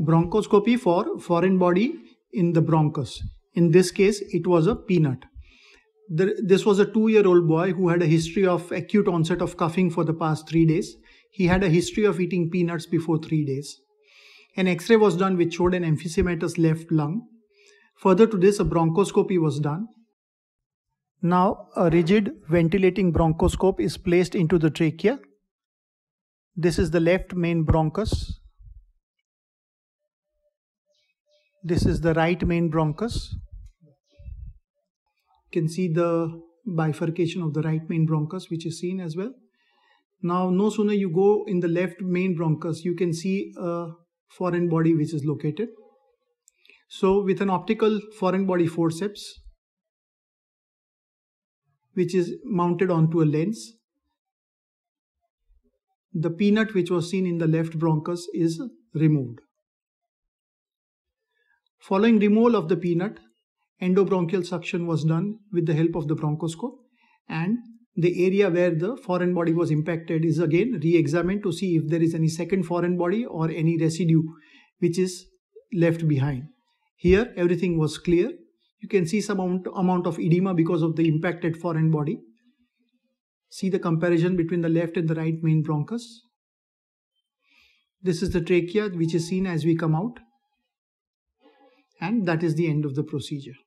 bronchoscopy for foreign body in the bronchus. In this case, it was a peanut. this was a two year old boy who had a history of acute onset of coughing for the past three days. He had a history of eating peanuts before three days. An x ray was done which showed an emphysematous left lung. Further to this, a bronchoscopy was done. Now, a rigid ventilating bronchoscope is placed into the trachea. This is the left main bronchus This is the right main bronchus. You can see the bifurcation of the right main bronchus which is seen as well. Now no sooner you go in the left main bronchus you can see a foreign body which is located. So with an optical foreign body forceps which is mounted onto a lens. The peanut which was seen in the left bronchus is removed. Following removal of the peanut, endobronchial suction was done with the help of the bronchoscope and the area where the foreign body was impacted is again re-examined to see if there is any second foreign body or any residue which is left behind. Here everything was clear. You can see some amount, amount of edema because of the impacted foreign body. See the comparison between the left and the right main bronchus. This is the trachea which is seen as we come out and that is the end of the procedure.